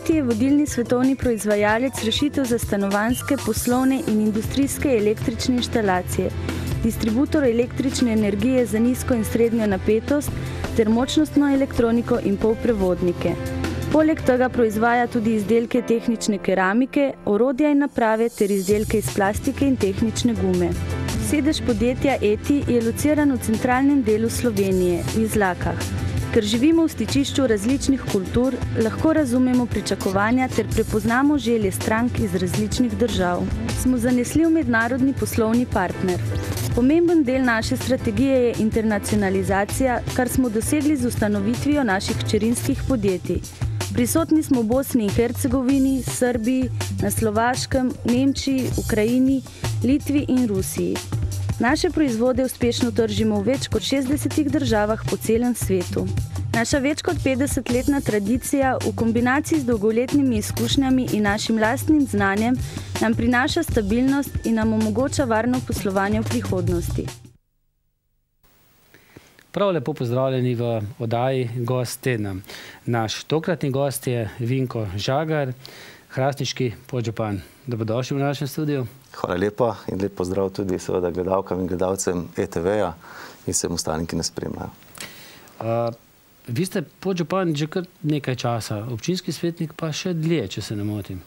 poleti je vodilni svetovni proizvajalec rešitev za stanovanske, poslovne in industrijske električne inštalacije, distributor električne energije za nizko in srednjo napetost ter močnostno elektroniko in polprevodnike. Poleg tega proizvaja tudi izdelke tehnične keramike, orodja in naprave ter izdelke iz plastike in tehnične gume. Sedež podjetja ETI je lociran v centralnem delu Slovenije, v Izlakah. Ker živimo v stičišču različnih kultur, lahko razumemo pričakovanja ter prepoznamo želje strank iz različnih držav. Smo zanesljiv mednarodni poslovni partner. Pomemben del naše strategije je internacionalizacija, kar smo dosegli z ustanovitvijo naših čerinskih podjetij. Prisotni smo v Bosni in Hercegovini, Srbiji, na Slovaškem, Nemčiji, Ukrajini, Litvi in Rusiji. Naše proizvode uspešno tržimo v več kot 60 državah po celem svetu. Naša več kot 50-letna tradicija v kombinaciji z dolgoletnimi izkušnjami in našim lastnim znanjem nam prinaša stabilnost in nam omogoča varno poslovanje v prihodnosti. Prav lepo pozdravljeni v oddaji Gost tedna. Naš tokratni gost je Vinko Žagar, hrastniški podžupan. Dobrodošli v našem studiu. Hvala lepa in lep pozdrav tudi seveda gledalkam in gledalcem ETV-ja in vsem ostalim, ki nas spremljajo. Uh, vi ste podžupan že kar nekaj časa, občinski svetnik pa še dlje, če se ne motim.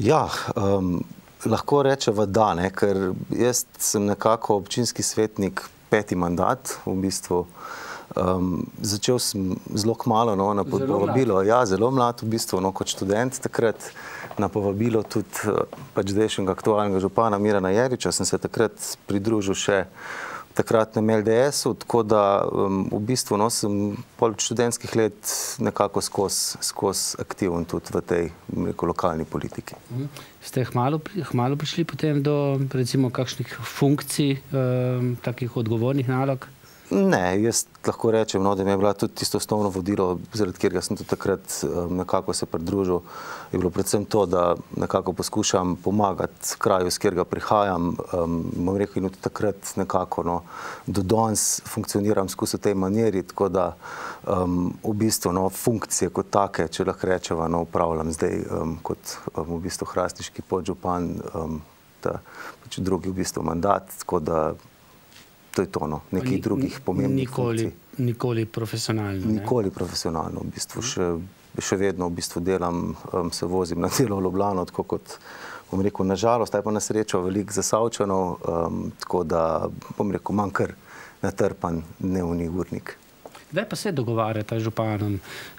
Ja, um, lahko rečem, da ne, ker jaz sem nekako občinski svetnik peti mandat, v bistvu uh, Um, začel sem zelo malo no, na pod, zelo povabilo, mlad. ja, zelo mlad, v bistvu no, kot študent takrat. Na povabilo tudi eh, pač dejšnjega aktualnega župana Mira Najeriča sem se takrat pridružil še takratnem LDS-u, tako da um, v bistvu no, sem pol študentskih let nekako skozi aktiven tudi v tej rekel, lokalni politiki. Mhm. Ste hmalo, hmalo prišli potem do recimo kakšnih funkcij, um, takih odgovornih nalog? Ne, jaz lahko rečem, no, da mi je bila tudi tisto osnovno vodilo, zaradi katerega sem tudi takrat eh, nekako se pridružil. Je bilo predvsem to, da nekako poskušam pomagati kraju, z katerega prihajam. Mam um, rekel, in od takrat nekako no, do danes funkcioniram skozi tej maniri, tako da um, v bistvu no, funkcije kot take, če lahko rečem, no, upravljam zdaj um, kot um, v bistvu hrastniški podžupan, um, ta, pač drugi v bistvu mandat, tako da to je to, no, nekih ni, drugih pomembnih nikoli, funkcij. Nikoli profesionalno. Nikoli ne? profesionalno, v bistvu še, še vedno v bistvu delam, um, se vozim na delo v Ljubljano, tako kot bom rekel, nažalost, ali pa na srečo, veliko zasavčeno, um, tako da bom rekel, manj kar natrpan dnevni urnik. Kdaj pa se dogovarjate z županom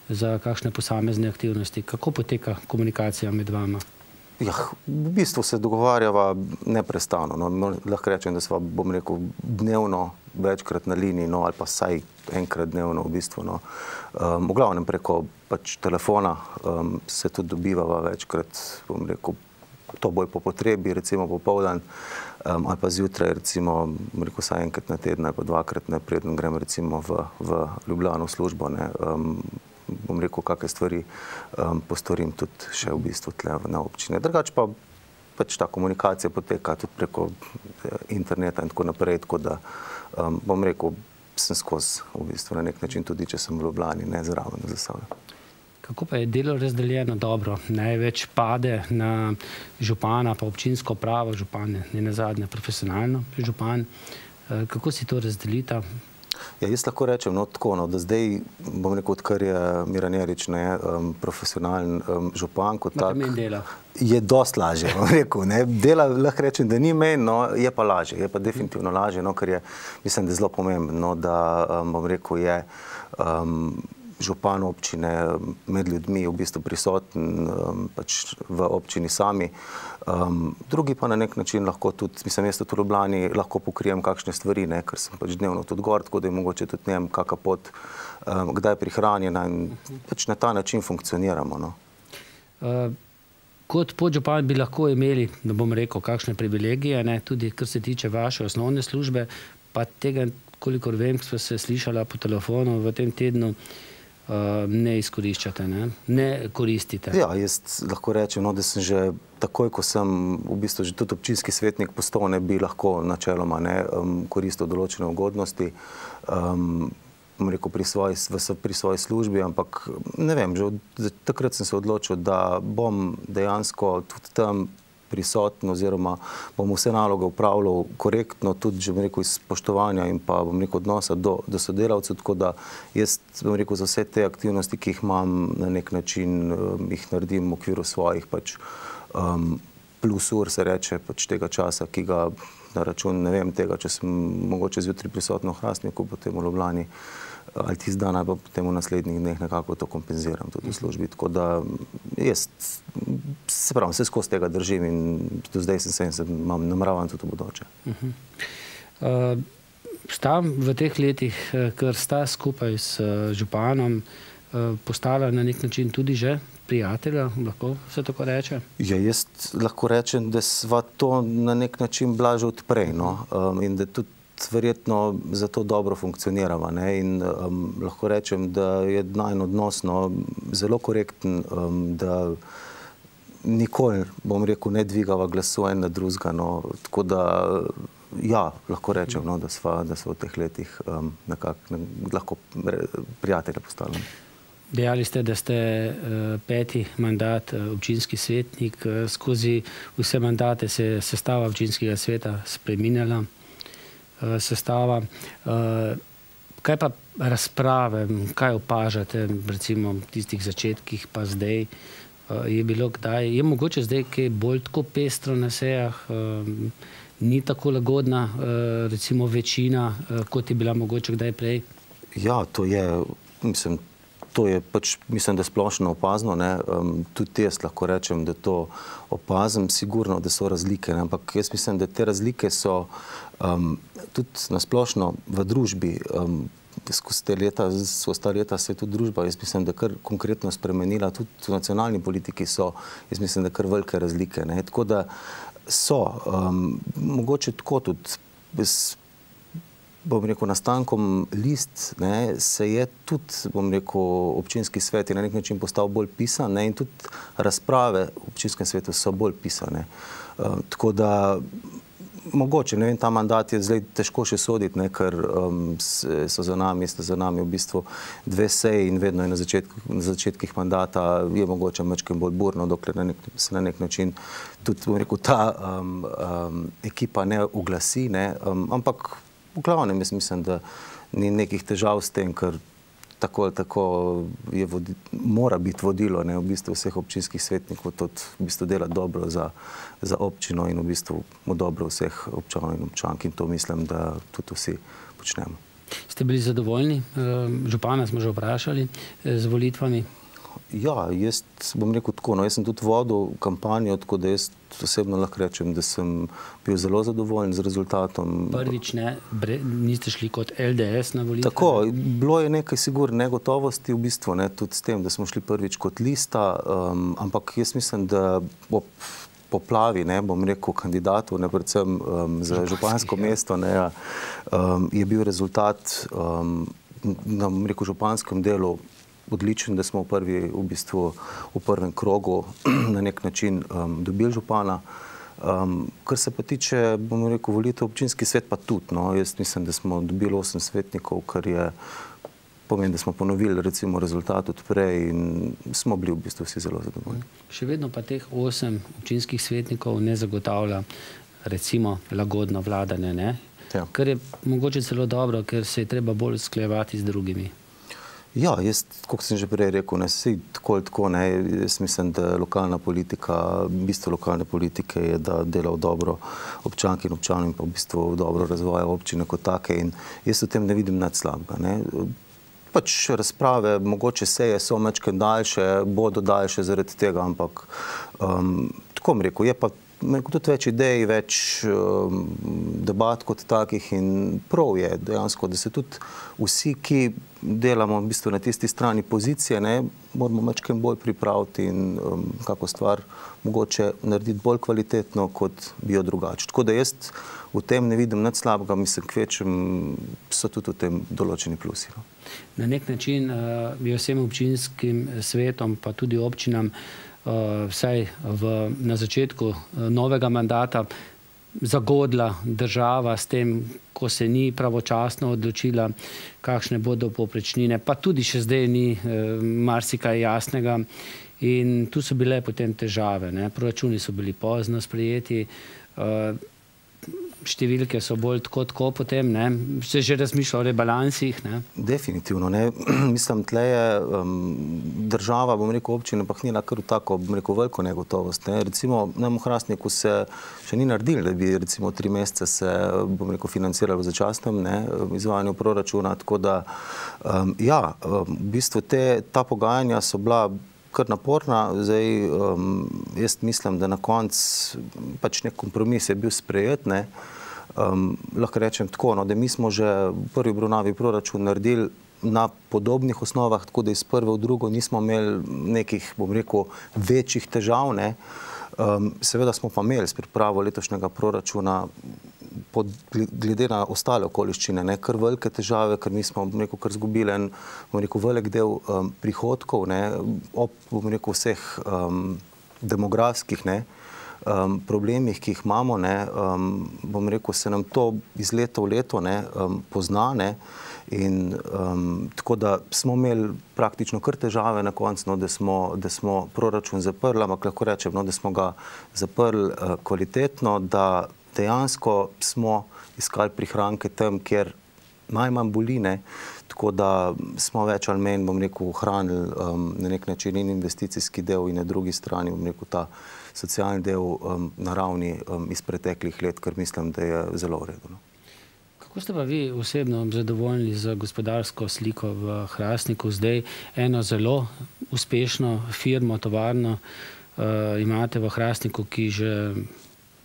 za kakšne posamezne aktivnosti? Kako poteka komunikacija med vama? Ja, v bistvu se dogovarjava neprestano. No, no, lahko rečem, da sva, bom rekel, dnevno večkrat na liniji, no, ali pa saj enkrat dnevno v bistvu. No. Um, v glavnem preko pač telefona um, se tudi dobivava večkrat, bom rekel, to boj po potrebi, recimo popovdan, um, ehm, ali pa zjutraj, recimo, bom rekel, saj enkrat na teden, ali pa dvakrat, ne, preden grem recimo v, v Ljubljano službo, ne, um, bom rekel, kakšne stvari um, postorim tudi še v bistvu tle na občine. Drugač pa pač ta komunikacija poteka tudi preko eh, interneta in tako naprej, tako da um, bom rekel, sem skozi v bistvu na nek način, tudi če sem v Ljubljani, ne zraven za sebe. Kako pa je delo razdeljeno dobro? Največ pade na župana, pa občinsko pravo župane, ne na zadnje, profesionalno župan. Eh, kako si to razdelite, Ja, jaz lahko rečem no, tako, no, da zdaj, bom rekel, odkar je Miran Jarič um, profesionalen um, župan, kot tak, je dosti lažje. Rekel, dela lahko rečem, da ni meni, no, je pa lažje, je pa mhm. definitivno lažje, no, ker je, mislim, da je zelo pomembno, no, da um, bom rekel, je um, župan občine eh, med ljudmi v bistvu prisoten eh, pač v občini sami. Um, drugi pa na nek način lahko tudi, mislim, jaz tudi v Ljubljani lahko pokrijem kakšne stvari, ne, ker sem pač dnevno tudi gor, tako da je mogoče tudi ne vem, kaka pot, um, kdaj je prihranjena in pač na ta način funkcioniramo. No. Eh, kot podžupan bi lahko imeli, da bom rekel, kakšne privilegije, ne, tudi kar se tiče vaše osnovne službe, pa tega, kolikor vem, smo se slišala po telefonu v tem tednu, uh, Eh, ne izkoriščate, ne, ne koristite. Ja, jaz lahko rečem, no, da sem že takoj, ko sem v bistvu že tudi občinski svetnik postal, ne bi lahko načeloma ne, um, koristil določene ugodnosti. Um, Rekel, pri, svoji, v, pri svoji službi, ampak ne vem, že od, takrat sem se odločil, da bom dejansko tudi tam prisoten oziroma bom vse naloge upravljal korektno, tudi, že bom rekel, iz spoštovanja in pa, bom rekel, odnosa do, do sodelavcev, tako da jaz, bom rekel, za vse te aktivnosti, ki jih imam na nek način, um, jih naredim v okviru svojih pač um, plus ur, se reče, pač tega časa, ki ga na račun, ne vem, tega, če sem mogoče zjutraj prisotno v Hrastniku, potem v Ljubljani, ali tisti dan, ali pa potem v naslednjih dneh nekako to kompenziram tudi v službi. Tako da jaz se pravim, vse skozi tega držim in do zdaj sem se in se namravam tudi v bodoče. Stam mhm. eh, v teh letih, eh, ker sta skupaj s eh, županom postala na nek način tudi že prijatelja, lahko se tako reče? Ja, jaz lahko rečem, da sva to na nek način blažo odprej no. in da tudi verjetno zato dobro funkcionirava. Ne? In um, lahko rečem, da je najen odnosno zelo korekten, um, da nikoli, bom rekel, ne dvigava glasu en na druzga. No? Tako da, ja, lahko rečem, no, da, sva, da sva v teh letih um, nekak, ne, lahko prijatelja postala. Dejali ste, da ste uh, peti mandat uh, občinski svetnik. Uh, skozi vse mandate se je sestava občinskega sveta spreminjala. Eh, sestava. Eh, kaj pa razprave, kaj opažate, recimo v tistih začetkih, pa zdaj, eh, je bilo kdaj, je mogoče zdaj kaj bolj tako pestro na sejah, ni tako lagodna, recimo večina, kot je bila mogoče kdaj prej? Ja, to je, mislim, to je pač, mislim, da splošno opazno. Um, tudi jaz lahko rečem, da to opazim, sigurno, da so razlike. Ne? Ampak jaz mislim, da te razlike so um, tudi nasplošno v družbi. Um, Skozi te leta, skozi ta leta se je tudi družba, jaz mislim, da kar konkretno spremenila, tudi v nacionalni politiki so, jaz mislim, da kar velike razlike. Ne? Tako da so, um, mogoče tako tudi bom rekel, nastankom list, ne, se je tudi, bom rekel, občinski svet je na nek način postal bolj pisan ne, in tudi razprave v občinskem svetu so bolj pisane. E, tako da, mogoče, ne vem, ta mandat je zdaj težko še soditi, ne, ker um, so za nami, sta za nami v bistvu dve seji in vedno je na, začetk, na začetkih mandata je mogoče mečkem bolj burno, dokler na nek, se na nek način tudi, bom rekel, ta um, um, ekipa ne uglasi, ne, um, ampak v glavnem jaz mislim, da ni nekih težav s tem, ker tako ali tako je vodi, mora biti vodilo ne, v bistvu vseh občinskih svetnikov, to v bistvu dela dobro za, za občino in v bistvu mu dobro vseh občanov in občank in to mislim, da tudi vsi počnemo. Ste bili zadovoljni? Ehm, župana smo že vprašali eh, z volitvami, Ja, jaz bom rekel tako. No, jaz sem tudi vodil kampanjo, tako da jaz osebno lahko rečem, da sem bil zelo zadovoljen z rezultatom. Prvič ne, bre, niste šli kot LDS na volitve? Tako, bilo je nekaj sigur negotovosti v bistvu, ne, tudi s tem, da smo šli prvič kot lista, um, ampak jaz mislim, da ob poplavi, ne, bom rekel, kandidatov, ne, predvsem um, za Županski, župansko ja. mesto, ne, ja, um, je bil rezultat um, na rekel, županskem delu odličen, da smo v, prvi, v, bistvu, v prvem krogu na nek način um, dobili župana. Um, kar se pa tiče, bomo rekel, volitev občinski svet, pa tudi. No, jaz mislim, da smo dobili osem svetnikov, kar je pomeni, da smo ponovili recimo, rezultat od prej in smo bili v bistvu vsi zelo zadovoljni. Še vedno pa teh osem občinskih svetnikov ne zagotavlja recimo lagodno vladanje, ja. kar je mogoče celo dobro, ker se je treba bolj sklevati z drugimi. Ja, jaz, kot sem že prej rekel, ne vse tako ali tako. Ne, jaz mislim, da je lokalna politika, bistvo lokalne politike je, da dela v dobro občank in občanov in pa v bistvu v dobro razvoja občine kot take. In jaz v tem ne vidim nad slabega. Ne. Pač razprave, mogoče seje so mečke daljše, bodo daljše zaradi tega, ampak um, tako mi rekel, je pa tudi več idej, več um, debat kot takih in prav je dejansko, da se tudi vsi, ki delamo v bistvu na tisti strani pozicije, ne, moramo mačkem bolj pripraviti in um, kako stvar mogoče narediti bolj kvalitetno, kot bi jo drugače. Tako da jaz v tem ne vidim nad slabega, mislim, kvečem so tudi v tem določeni plusi. No. Na nek način uh, bi vsem občinskim eh, svetom, pa tudi občinam, uh, vsaj v, na začetku uh, novega mandata, zagodla država s tem, ko se ni pravočasno odločila, kakšne bodo poprečnine, pa tudi še zdaj ni eh, marsikaj jasnega. In tu so bile potem težave. Proračuni so bili pozno sprejeti. Eh, številke so bolj tako, tako potem, ne? se že razmišlja o rebalansih. Ne? Definitivno. Ne? Mislim, tle je um, država, bom rekel, občina pahnila kar v tako, bom rekel, veliko negotovost. Ne? Recimo, na Mohrasniku se še ni naredil, da bi recimo tri mesece se, bom rekel, financiralo začasnem ne? izvajanju proračuna, tako da, um, ja, um, v bistvu te, ta pogajanja so bila kar naporna. Zdaj, um, jaz mislim, da na koncu pač nek kompromis je bil sprejet. Ne. Um, lahko rečem tako, no, da mi smo že v prvi obravnavi proračun naredili na podobnih osnovah, tako da iz prve v drugo nismo imeli nekih, bom rekel, večjih težav. Um, seveda smo pa imeli s pripravo letošnjega proračuna glede na ostale okoliščine, kar velike težave, ker mi smo nekaj zgubili en velik del um, prihodkov, ob vseh um, demografskih um, problemih, ki jih imamo, bom rekel, se nam to iz leta v leto poznane in tako da smo imeli praktično kar težave na konc, no, da smo proračun zaprli, ampak lahko rečem, no, da smo ga zaprli uh, kvalitetno, da smo dejansko smo iskali prihranke tam, kjer najmanj boline, tako da smo več ali menj, bom rekel, ohranili um, na nek način in investicijski del in na drugi strani, bom rekel, ta socialni del um, na ravni um, iz preteklih let, kar mislim, da je zelo uredno. Kako ste pa vi osebno zadovoljni z gospodarsko sliko v Hrastniku? Zdaj eno zelo uspešno firmo, tovarno uh, imate v Hrastniku, ki že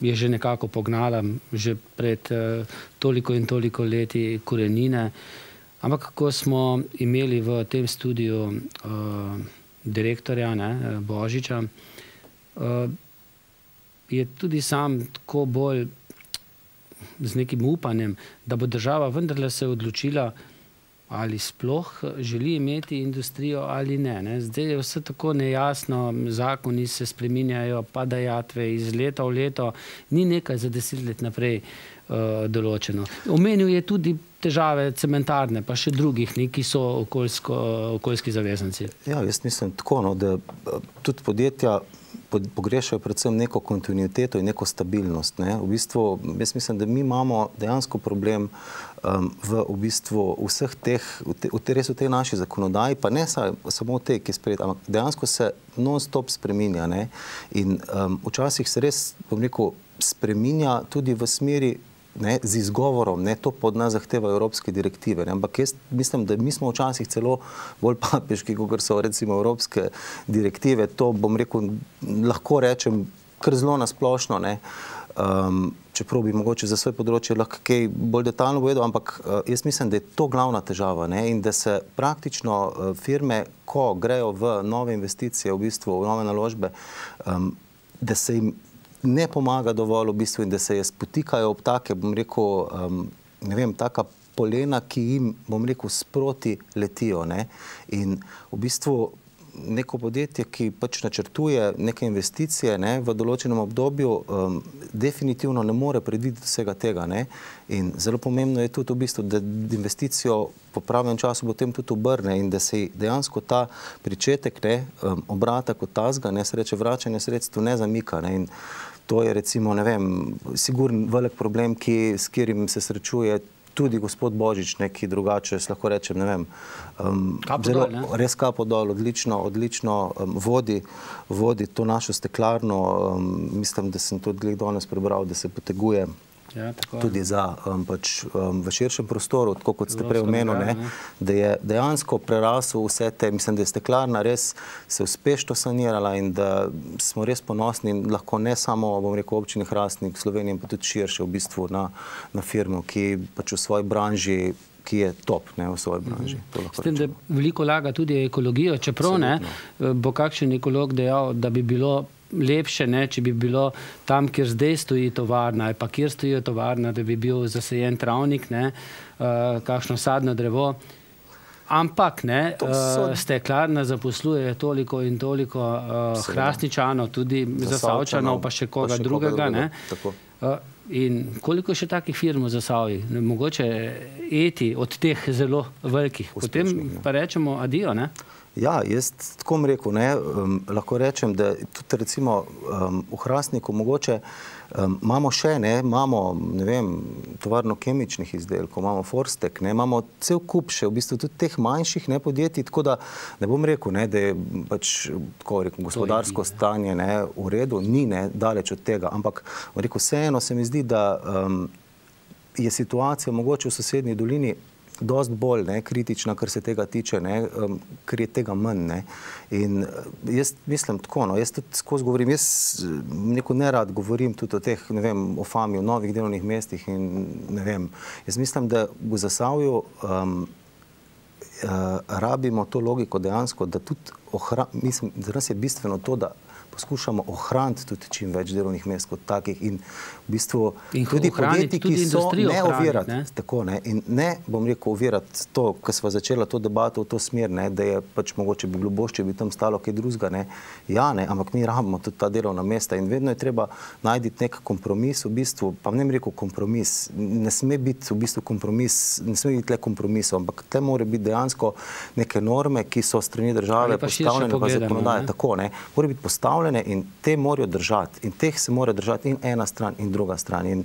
je že nekako pognala, že pred uh, toliko in toliko leti, korenine. Ampak ko smo imeli v tem studiu uh, direktorja ne, eh, Božiča, uh, je tudi sam tako bolj z nekim upanjem, da bo država vendarle se odločila, da ali sploh želi imeti industrijo ali ne. ne. Zdaj je vse tako nejasno, zakoni se spreminjajo, padajatve iz leta v leto, ni nekaj za deset let naprej uh, določeno. Omenil je tudi težave cementarne, pa še drugih, ne, ki so okoljsko, okoljski zavezanci. Ja, jaz mislim tako, no, da eh, tudi podjetja pogrešajo predvsem neko kontinuiteto in neko stabilnost. Ne? V bistvu, jaz mislim, da mi imamo dejansko problem um, v, v bistvu vseh teh, v te, v te, res v tej naši zakonodaji, pa ne sa, samo v tej, ki je sprejeta, ampak dejansko se non-stop spreminja. Ne? In um, včasih se res, bom rekel, spreminja tudi v smeri z izgovorom, ne to pod nas zahteva evropske direktive, ampak jaz mislim, da mi smo včasih celo bolj papeški, kot so recimo evropske direktive, to bom rekel, lahko rečem, kar zelo nasplošno, um, čeprav bi mogoče za svoje področje lahko kaj bolj detaljno povedal, ampak uh, jaz mislim, da je to glavna težava in da se praktično uh, firme, ko grejo v nove investicije, v bistvu v nove naložbe, um, da se jim ne pomaga dovolj v bistvu in da se jaz potikajo ob take, bom rekel, ne vem, taka polena, ki jim, bom rekel, sproti letijo. In v bistvu neko podjetje, ki pač načrtuje neke investicije v določenem obdobju, um, definitivno ne more predvideti vsega tega. In zelo pomembno je tudi v bistvu, da investicijo po pravnem času potem tudi obrne in da se dejansko ta pričetek um, obrata kot tazga, se reče vračanje sredstv, ne zamika. In to je recimo, ne vem, sigurn velik problem, s kjerim se srečuje tudi tudi gospod Božič, neki drugače, jaz lahko rečem, ne vem. Um, kapo zelo, dol, ne? Res kapo dol, odlično, odlično um, vodi, vodi to našo steklarno. Um, mislim, da sem tudi gledal danes prebral, da se poteguje Ja, tudi za um, pač, um, v širšem prostoru, tako kot ste prej omenili, ja. da je dejansko prerasel vse te, mislim, da je steklarna res se uspešno sanirala in da smo res ponosni in lahko ne samo, bom rekel, občini Hrastnik, Slovenije, pa tudi širše v bistvu na, na firmo, ki pač v svoji branži ki je top ne, v svoji branži. S tem, da veliko laga tudi ekologijo, čeprav ne, bo kakšen ekolog dejal, da bi bilo lepše, ne, če bi bilo tam, kjer zdaj stoji tovarna, ali pa kjer stoji tovarna, da bi bil zasejen travnik, ne, uh, kakšno sadno drevo. Ampak ne, uh, steklarna zaposluje toliko in toliko uh, eh, hrastničano, tudi zasavčano, pa še koga pa še drugega. Koga In koliko še takih firm za Savi, mogoče eti od teh zelo velikih, potem pa rečemo adijo, ne? Ja, jaz tako mi rekel, ne, um, lahko rečem, da tudi recimo um, v Hrastniku mogoče um, imamo še, ne, imamo, ne vem, tovarno kemičnih izdelkov, imamo Forstek, ne, imamo cel kup še v bistvu tudi teh manjših ne, podjetij, tako da ne bom rekel, ne, da je pač, tako rekel, gospodarsko je, stanje ne, v redu, ni ne, daleč od tega, ampak rekel, vseeno se mi zdi, da um, je situacija mogoče v sosednji dolini dost bolj kritična, kar se tega tiče, um, ker je tega manj. In uh, jaz mislim tako, no, jaz tudi skozi govorim, jaz uh, neko nerad govorim tudi o teh, ne vem, o fami, o novih delovnih mestih in ne vem. Jaz mislim, da v Zasavju um, uh, rabimo to logiko dejansko, da tudi ohranimo, mislim, da nas je bistveno to, da poskušamo ohraniti tudi čim več delovnih mest kot takih in v bistvu in tudi podjetji, ki so ne ovirati, ne? tako ne, in ne bom rekel ovirati to, ko smo začela to debato v to smer, ne, da je pač mogoče bi bilo bošče, bi tam stalo kaj druzga, ne, ja, ne, ampak mi rabimo tudi ta delovna mesta in vedno je treba najti nek kompromis v bistvu, pa ne bi rekel kompromis, ne sme biti v bistvu kompromis, ne sme biti le kompromisov, ampak te mora biti dejansko neke norme, ki so strani države postavljene, pa zakonodaje, tako ne, mora biti postavljene postavljene in te morajo držati. In teh se mora držati in ena stran in druga stran. In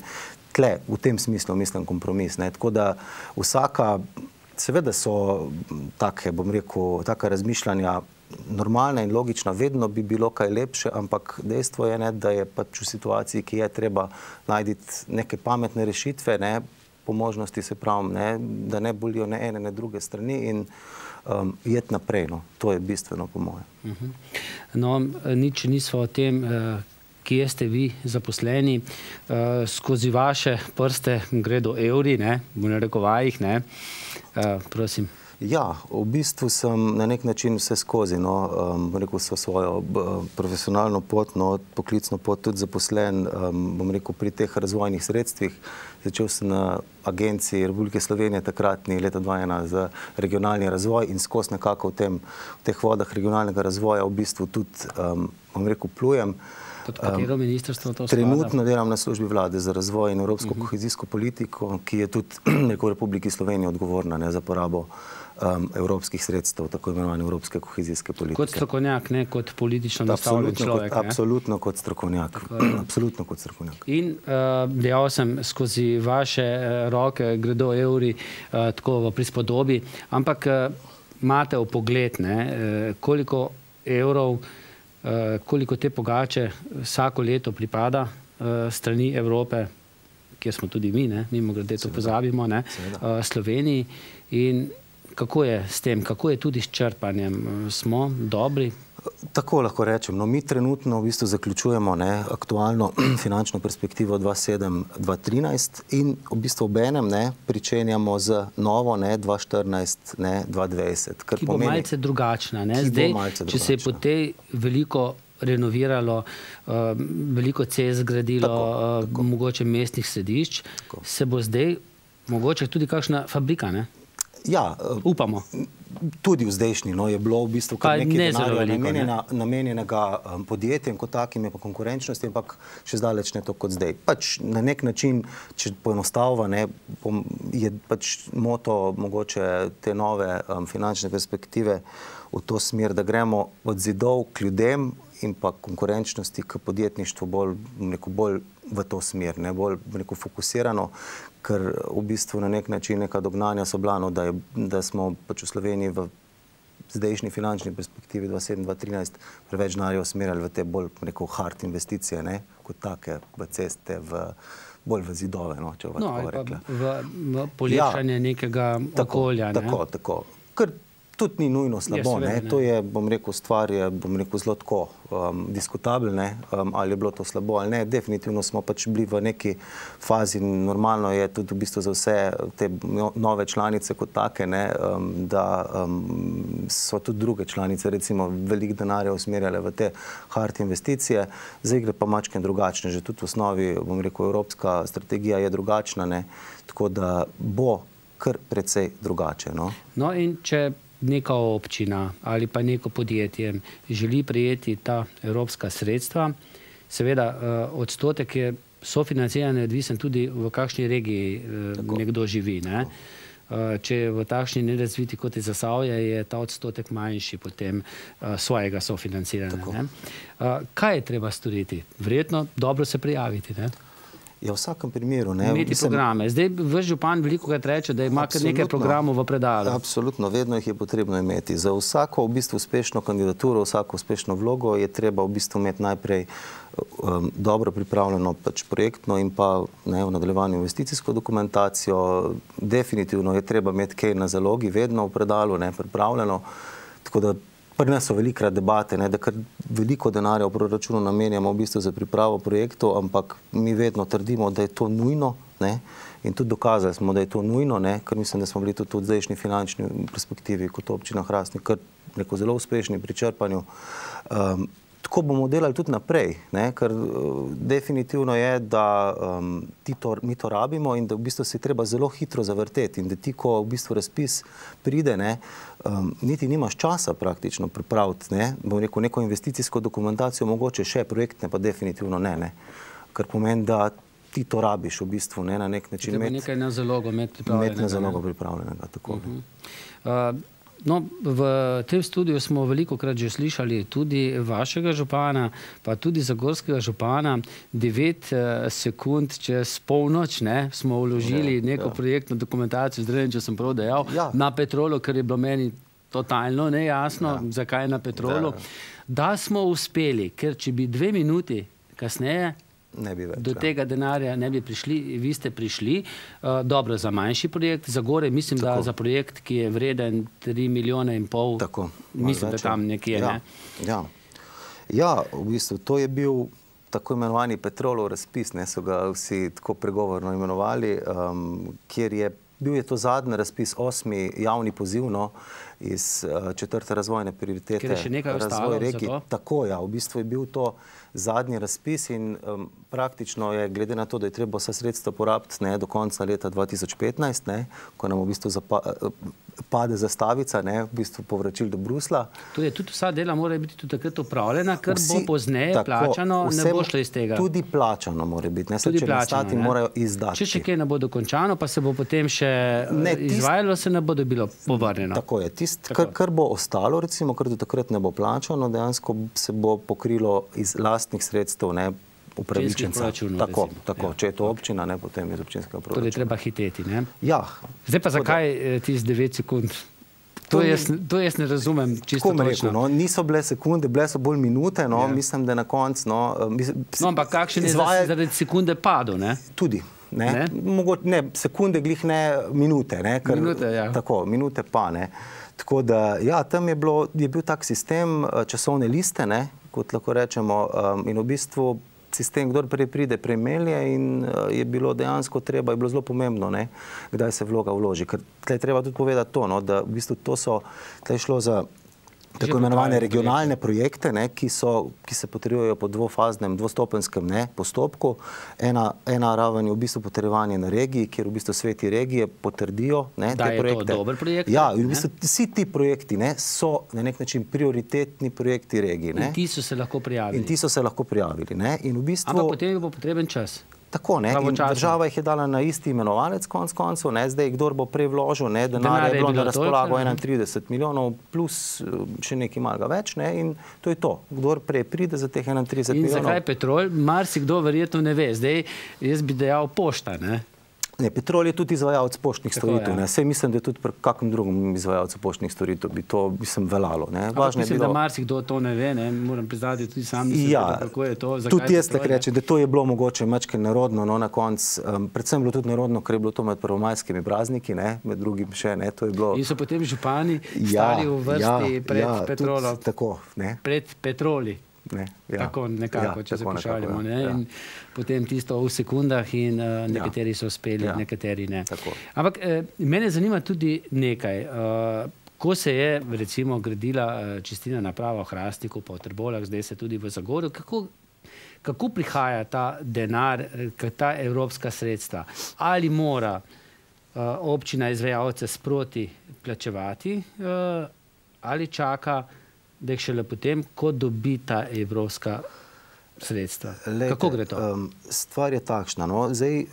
tle, v tem smislu mislim kompromis. Tako da vsaka, seveda so take, bom rekel, taka razmišljanja normalna in logična, vedno bi bilo kaj lepše, ampak dejstvo je, da je pač v situaciji, ki je treba najditi neke pametne rešitve, po možnosti, se pravim, ne, da ne bolijo ne ene, ne druge strani in um, jed naprej. No. To je bistveno, po mojem. Mhm. Uh -huh. No, nič nismo o tem, eh, kje ste vi zaposleni. Eh, skozi vaše prste gre do evri, ne, v narekovajih, ne. Eh, prosim. Ja, v bistvu sem na nek način vse skozi, no, um, bom rekel, so svojo profesionalno pot, no, poklicno pot tudi zaposlen, um, bom rekel, pri teh razvojnih sredstvih. Začel sem na agenciji Republike Slovenije takratni leta 2011 za regionalni razvoj in skos nekako v, tem, v teh vodah regionalnega razvoja v bistvu tudi, um, bom rekel, plujem. Um, trenutno delam na službi vlade za razvoj in evropsko uh mhm. -huh. kohezijsko politiko, ki je tudi v Republiki Sloveniji odgovorna ne, za porabo uh, um, evropskih sredstev, tako imenovane evropske kohezijske politike. Kot strokovnjak, ne kot politično nastavljen človek. Kot, absolutno kot strokovnjak. absolutno kot strokovnjak. In uh, dejal sem, skozi vaše uh, roke gredo evri uh, tako v prispodobi, ampak uh, imate v pogled, ne, uh, koliko evrov, uh, koliko te pogače vsako leto pripada uh, strani Evrope, kjer smo tudi mi, ne, mimo grede to pozabimo, ne, uh, Sloveniji. In kako je s tem, kako je tudi s črpanjem? Smo dobri? Tako lahko rečem. No, mi trenutno v bistvu zaključujemo ne, aktualno finančno perspektivo 2007-2013 in v bistvu obenem ne, pričenjamo z novo 2014-2020. Ki pomeni, bo malce drugačna. Ne? Zdaj, malce drugačna. če se je po tej veliko renoviralo, eh, veliko cest zgradilo, tako, eh, tako. mogoče mestnih središč, tako. se bo zdaj mogoče tudi kakšna fabrika. Ne? Ja, eh, upamo. Tudi v zdajšnji no, je bilo v bistvu kar nekaj ne denarja veliko, namenjena, ne? namenjenega eh, podjetjem kot takim, je pa konkurenčnosti, ampak še zdaleč ne to kot zdaj. Pač na nek način, če poenostavljam, ne, je pač moto mogoče te nove um, finančne perspektive v to smer, da gremo od zidov k ljudem in pa konkurenčnosti k podjetništvu bolj, bolj v to smer, ne bolj fokusirano, ker v bistvu na nek način neka dognanja so blano, da, je, da smo pač v Sloveniji v zdajšnji finančni perspektivi 2007-2013 preveč denarja usmerjali v te bolj neko hard investicije, ne? kot take v ceste, v, bolj v zidove, no, če bomo no, tako rekli. V, v polješanje ja, nekega tako, okolja. Ne? Tako, tako. Ker tudi ni nujno ja, slabo. Yes, ne. Ne. To je, bom rekel, stvar, je, bom rekel, zelo tako um, diskutabilna, um, ali je bilo to slabo ali ne. Definitivno smo pač bili v neki fazi, normalno je tudi v bistvu za vse te no, nove članice kot take, ne, um, da um, so tudi druge članice, recimo, velik denar je usmerjale v te hard investicije, za igre pa mačke drugačne, že tudi v osnovi, bom rekel, evropska strategija je drugačna, ne. tako da bo kar precej drugače. No. No, neka občina ali pa neko podjetje želi prijeti ta evropska sredstva, seveda eh, odstotek je sofinanciranje odvisen tudi v kakšni regiji eh, nekdo živi. No. Eh, če je v takšni nerazviti kot je zasavlja, je ta odstotek manjši potem svojega sofinanciranja. Kaj je treba storiti? Vredno dobro se prijaviti. Tako. Ja, v vsakem primeru. Imeti programe. Zdaj vaš župan veliko kaj reče, da ima kar nekaj programov v predalu. Absolutno, vedno jih je potrebno imeti. Za vsako v bistvu uspešno kandidaturo, vsako uspešno vlogo je treba v bistvu imeti najprej um, dobro pripravljeno pač projektno in pa v nadaljevanju investicijsko dokumentacijo. Definitivno je treba imeti kaj na zalogi, vedno v predalu, pripravljeno. Tako da Pri nas so velike debate, ne, da kar veliko denarja v proračunu namenjamo v bistvu za pripravo projektov, ampak mi vedno trdimo, da je to nujno. Ne, in tudi dokazali smo, da je to nujno, ne, ker mislim, da smo bili tudi v zdajšnji finančni perspektivi kot občina Hrastnik, kar neko zelo uspešni pri črpanju. Um, tako bomo delali tudi naprej, ne? ker eh, definitivno je, da um, to, mi to rabimo in da v bistvu se treba zelo hitro zavrteti in da ti, ko v bistvu razpis pride, ne, um, niti nimaš časa praktično pripraviti, ne? bom rekel, neko investicijsko dokumentacijo, mogoče še projektne, pa definitivno ne, ne? ker pomeni, da ti to rabiš v bistvu ne? na nek način. Treba met, nekaj na zalogo imeti pripravljenega. Imeti na zalogo pripravljenega, tako. Uh -huh. uh, No, v tem studiu smo veliko krat že slišali tudi vašega župana, pa tudi zagorskega župana. 9 eh, sekund čez polnoč ne, smo vložili ne, ja, ja. neko ja. projektno dokumentacijo, zdaj če sem prav dejal, ja. na Petrolu, ker je bilo meni totalno nejasno, ja. zakaj na Petrolu. Da. da smo uspeli, ker če bi dve minuti kasneje ne bi več. Do ja. tega denarja ne bi prišli, vi ste prišli. Uh, dobro, za manjši projekt, za gore, mislim, da za projekt, ki je vreden 3 milijone in pol, mislim, da ja. tam nekje. Ja, ja, v bistvu, to je bil tako imenovani Petrolov razpis, ne so ga vsi tako pregovorno imenovali, um, kjer je bil je to zadnji razpis, osmi javni pozivno, iz eh, četrte razvojne prioritete razvoj regij. Tako, ja, v bistvu je bil to zadnji razpis in praktično je, glede na to, da je treba vse sredstvo porabiti do konca leta 2015, ko nam v bistvu pade zastavica, ne, v bistvu povračil do Brusla. Tudi, tudi vsa dela mora biti tudi takrat upravljena, ker Vsi, bo pozneje tako, plačano, ne bo šlo iz tega. Tudi plačano mora biti, ne, tudi če plačano, ne. morajo izdati. Če še kaj ne bo dokončano, pa se bo potem še eh, ne, tist, izvajalo, se ne bo dobilo povrnjeno. Tako je, tist, tako. Kar, kar bo ostalo, recimo, kar do takrat ne bo plačano, dejansko se bo pokrilo iz lastnih sredstev, ne, upravičencev. Tako, tako. Ja. če je to občina, ne, potem iz občinskega proračuna. Torej, treba hiteti. Ja. Zdaj pa tako zakaj da... Eh, ti z 9 sekund? To, to, jaz, to jaz ne razumem. Rekel, no, niso bile sekunde, bile so bolj minute. No, ja. Mislim, da je na koncu. No, eh, no, ampak kakšen izvaj... je zaradi sekunde padel? Ne? Tudi. Ne? Ne? Mogoč, ne, sekunde, glih ne minute. Ne, kar, minute, ja. tako, minute pa ne. Tako da, ja, tam je, bilo, je bil tak sistem eh, časovne liste, ne, kot lahko rečemo, um, in v bistvu sistem, kdor prej pride, premelje in eh, je bilo dejansko treba, je bilo zelo pomembno, ne, kdaj se vloga vloži. Ker tukaj treba tudi povedati to, no, da v bistvu to so, tukaj šlo za tako imenovane regionalne projekte, ne, ki, so, ki se potrebujejo po dvofaznem, dvostopenskem ne, postopku. Ena, ena raven je v bistvu potrebovanje na regiji, kjer v bistvu sveti regije potrdijo ne, te projekte. Da je to dober projekt. Ja, v bistvu vsi ti projekti ne, so na nek način prioritetni projekti regije. In ti so se lahko prijavili. In ti so se lahko prijavili. Ne, in v bistvu, Ampak potem bo potreben čas. Tako, ne, država jih je dala na isti imenovanec konc koncu, ne, zdaj, kdor bo prej vložil, ne, denar je bilo na razpolago 31 milijonov, plus eh, še nekaj malega več, ne, in to je to. Kdor prej pride za teh 31 milijonov. In zakaj Petrol? Mar si kdo verjetno ne ve. Zdaj, jaz bi dejal pošta, ne, Ne, Petrol je tudi izvajalec poštnih storitev. Ja. Vse mislim, da je tudi pri kakšnem drugem izvajalcu poštnih storitev bi to mislim, velalo. Mislim, bilo... da marsikdo to ne ve. Ne? Moram priznati, tudi sam nisem ja, vedel, kako je to. Tudi jaz lahko rečem, da to je bilo mogoče mačke narodno. No, na konc, um, predvsem je bilo tudi narodno, ker je bilo to med prvomajskimi prazniki, ne? med drugim še. Ne? To je bilo... In so potem župani ja, stali v vrsti ja, pred ja, Petrolom. Pred Petroli. Ne? Ja. Tako nekako, ja, če se pošaljamo. Ja. Ne? Ja. Potem tisto v sekundah, in uh, nekateri ja. so uspeli, ja. nekateri ne. Tako. Ampak eh, mene zanima tudi nekaj. Uh, Ko se je recimo gradila eh, čistina naprava v Hrastiku, pa v Trbolah, zdaj se tudi v Zagorju, kako, kako prihaja ta denar, ta evropska sredstva? Ali mora uh, občina izvajalce sproti plačevati uh, ali čaka? da jih šele potem, ko dobi ta evropska sredstva. Kako gre to? Stvar je takšna. No. Zdaj,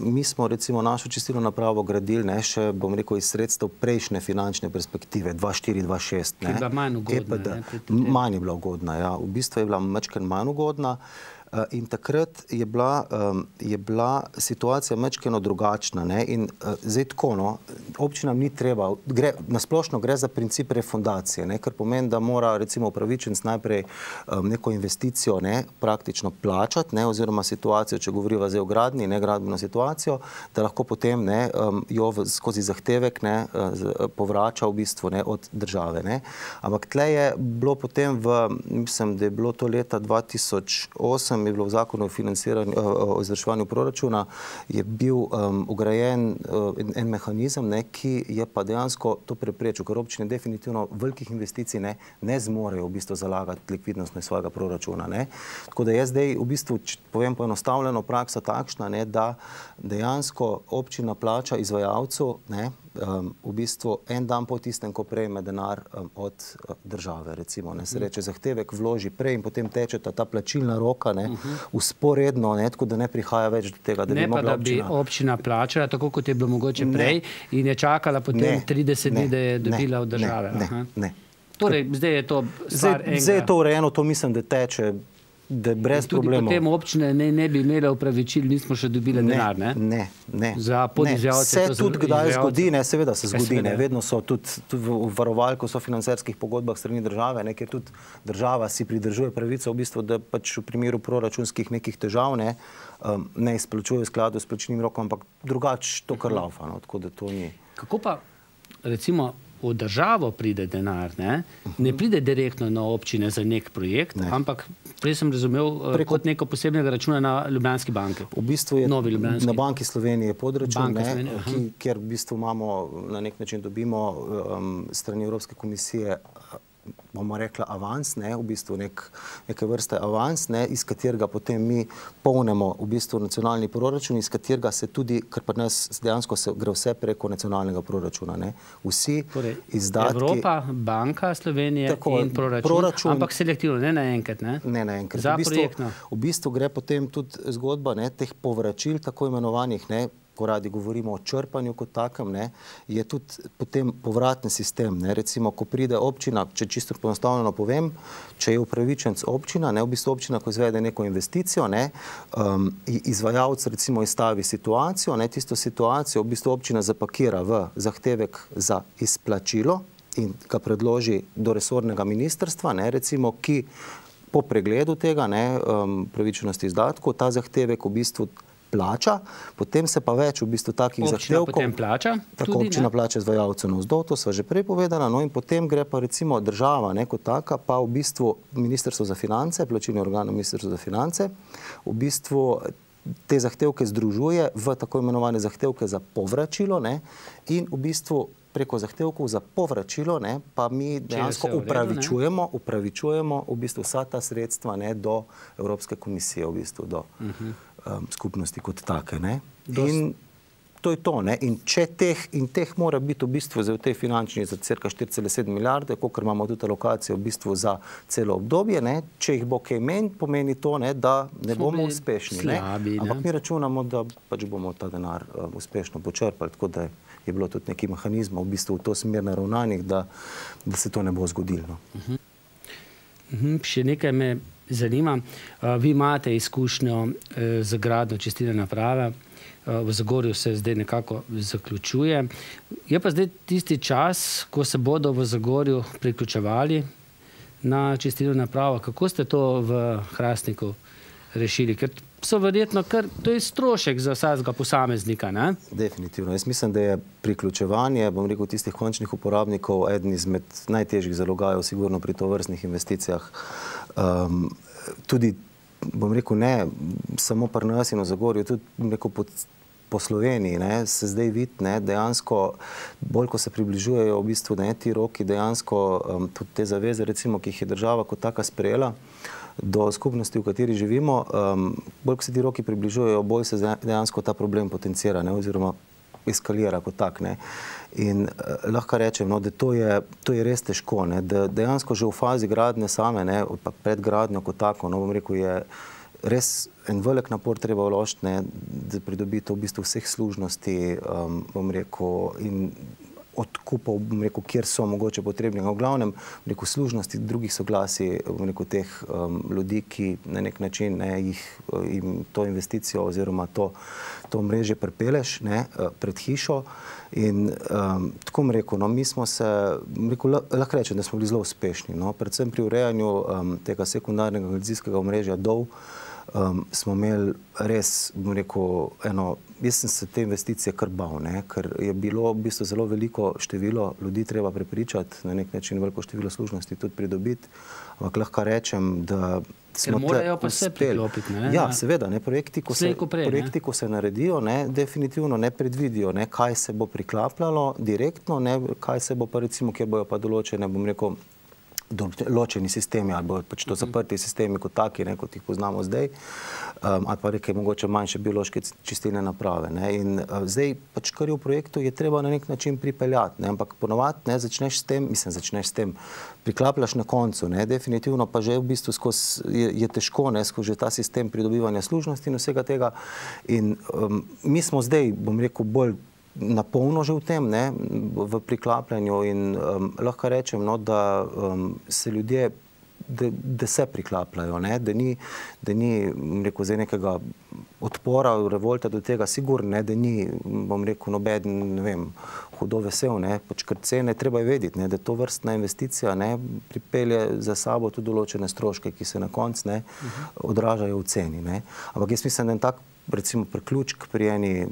mi smo recimo našo čistilno napravo gradili, ne, še bom rekel iz sredstev prejšnje finančne perspektive, 2.4, 2.6. Ki je bila manj ugodna. E manj je bila ugodna, ja. V bistvu je bila mečken manj ugodna. Ja. Eh, in takrat je bila, um, je bila situacija mečkeno drugačna. Ne? In uh, zdaj tako, no, občinam ni treba, gre, nasplošno gre za princip refundacije, ne? ker pomeni, da mora recimo upravičenc najprej um, neko investicijo ne? praktično plačati, ne? oziroma situacijo, če govoriva zdaj o gradni, ne gradbeno situacijo, da lahko potem ne? Um, jo v, skozi zahtevek ne? Eh, z, povrača v bistvu ne? od države. Ne? Ampak tle je bilo potem v, mislim, da je bilo to leta 2008, je bilo v zakonu o eh, izvrševanju proračuna, je bil ugrajen eh, en mehanizem, ki je pa dejansko to preprečil, ker občine definitivno velikih investicij ne zmorejo v bistvu zalagati likvidnostne svojega proračuna. Tako da je zdaj v bistvu, povem poenostavljeno, praksa takšna, da dejansko občina plača izvajalcu, um, v bistvu en dan po tistem, ko prejme denar um, od uh, države, recimo, ne se mhm. reče, zahtevek vloži prej in potem teče ta, ta plačilna roka ne, uh mhm. -huh. usporedno, ne, tako da ne prihaja več do tega, da ne bi mogla pa, da bi občina plačala, tako kot je bilo mogoče prej, ne. in je čakala potem ne. 30 dni, da je dobila ne. od države. Ne. Ne. Torej, zdaj je to, zdaj, zdaj je to urejeno, to mislim, da teče da brez problemov. Potem občine ne, ne bi imele upravičil, nismo še dobili denar. Ne, ne. ne, ne. Se tudi, tudi kdaj zgodi, ne, seveda se ja, zgodi, ne. vedno so tudi, tudi v varovalku sofinancerskih pogodbah strani države, nekje tudi država si pridržuje pravico, v bistvu, da pač v primeru proračunskih nekih težav ne, um, ne izplačuje v skladu s plačnim rokom, ampak drugače to krlava. Mhm. No, Kako pa recimo v državo pride denar, ne, ne mhm. pride direktno na občine za nek projekt, ne. ampak prej sem razumel eh, Preko... kot neko posebnega računa na Ljubljanski banki. V bistvu je Novi Ljubljanski. na Banki Slovenije podračun, ne, ki, kjer v bistvu imamo, na nek način dobimo um, strani Evropske komisije bomo rekla, avans, ne, v bistvu nek, neke vrste avans, ne, iz katerega potem mi polnemo v bistvu nacionalni proračun, iz katerega se tudi, ker pa nas dejansko se gre vse preko nacionalnega proračuna. Ne. Vsi torej, izdatki... Evropa, banka Slovenije tako, in proračun, proračun, ampak selektivno, ne naenkrat. Ne, ne naenkrat. Za v bistvu, projektno. V bistvu gre potem tudi zgodba ne, teh povračil, tako imenovanih, ne, ko radi govorimo o črpanju kot takem, je tudi potem povratni sistem. Recimo, ko pride občina, če čisto ponostavljeno povem, če je upravičenc občina, v bistvu občina, ko izvede neko investicijo, um, izvajalc recimo izstavi situacijo, tisto situacijo v bistvu občina zapakira v zahtevek za izplačilo in ga predloži do resornega ministrstva, recimo, ki po pregledu tega um, pravičenosti izdatkov ta zahtevek v bistvu izplačilo plača, potem se pa več v bistvu takih zahtevkov. Občina potem plača? Tako, občina plača izvajalcev na vzdo, to sva že prej povedala, no in potem gre pa recimo država neko taka, pa v bistvu Ministrstvo za finance, plačilni organ Ministrstvo za finance, v bistvu te zahtevke združuje v tako imenovane zahtevke za povračilo in v bistvu preko zahtevkov za povračilo pa mi dejansko upravičujemo v bistvu vsa ta sredstva do Evropske komisije v bistvu do Evropske mhm. komisije um, skupnosti kot take. To je to. In, teh, in teh mora biti v bistvu za te finančne, za crka 4,7 milijarde, koliko imamo tudi lokacije v bistvu za celo obdobje. Ne? Če jih bo kaj menj, pomeni to, ne? da ne bomo uspešni. Slabi, ne? Ampak ne? mi računamo, da pač bomo ta denar uh, uspešno počrpali, tako da je bilo tudi neki mehanizma v bistvu v to smer naravnanih, da, da se to ne bo zgodilo. Uh -huh. Uh -huh, še nekaj me zanima. Eh, vi imate izkušnjo eh, z gradno čistilne naprave, eh, v Zagorju se zdaj nekako zaključuje. Je pa zdaj tisti čas, ko se bodo v Zagorju priključevali na čistilno napravo. Kako ste to v Hrastniku rešili? Ker so verjetno, ker to je strošek za vsega posameznika, ne? Definitivno. Jaz mislim, da je priključevanje, bom rekel, tistih končnih uporabnikov eden izmed najtežjih zalogajev sigurno pri tovrstnih investicijah um, tudi, bom rekel, ne samo pri nas in v Zagorju, tudi neko pod. Po Sloveniji ne, se zdaj vidi, da dejansko, bolj ko se približujejo v bistvu, ne, ti roki, dejansko um, tudi te zaveze, recimo, ki jih je država kot taka sprejela do skupnosti, v kateri živimo, um, bolj ko se ti roki približujejo, bolj se dejansko ta problem potencira, ne, oziroma eskalira kot tak. Ne. In eh, lahko rečem, no, da to je, to je res težko, ne, da dejansko že v fazi gradnje same, ne, pa pred gradnjo kot tako, no, bom rekel, je res en velik napor treba vložiti, da pridobite v bistvu vseh služnosti, um, bom rekel, in odkupov, rekel, kjer so mogoče potrebni. V glavnem, rekel, služnosti drugih soglasi rekel, teh um, ljudi, ki na nek način ne, jih, eh, jim to investicijo oziroma to, to mreže prepeleš ne, eh, pred hišo. In um, tako mi rekel, no, mi smo se, rekel, lahko rečem, da smo bili zelo uspešni, no, predvsem pri urejanju um, tega sekundarnega organizacijskega mreža dol um, smo imeli res, bom rekel, eno, jaz sem se te investicije kar bal, ne, ker je bilo v bistvu zelo veliko število ljudi treba prepričati, na nek način veliko število služnosti tudi pridobiti, ampak lahko rečem, da smo ker morajo pa se priklopiti. Ne, ja, ne. Ja. seveda, ne, projekti, ko se, ko prej, projekti, ne. ko se naredijo, ne, definitivno ne predvidijo, ne, kaj se bo priklapljalo direktno, ne, kaj se bo pa recimo, kjer bojo pa določene, bom rekel, določeni sistemi ali pač to mhm. zaprti sistemi kot taki, ne, kot jih poznamo zdaj, um, ali pa reke mogoče manjše biološke čistilne naprave. Ne. In uh, zdaj pač kar je v projektu, je treba na nek način pripeljati, ne. ampak ponovat ne začneš s tem, mislim, začneš s tem, priklapljaš na koncu, ne, definitivno pa že v bistvu skos, je, je težko, ne, skozi ta sistem pridobivanja služnosti in vsega tega. In um, mi smo zdaj, bom rekel, bolj na polno že v tem, ne, v priklapljanju. In, um, lahko rečem, no, da um, se ljudje, da, da se priklapljajo, ne, da ni, da ni rekel, nekega odpora, revolta do tega, sigurno, da ni, bom rekel, noben, ne vem. Hudo vesel, pač kar cene, treba je vedeti, ne, da to vrstna investicija ne, pripelje za sabo tudi določene stroške, ki se na koncu mhm. odražajo v ceni. Ne. Ampak jaz mislim, da je tak recimo priključek pri eni,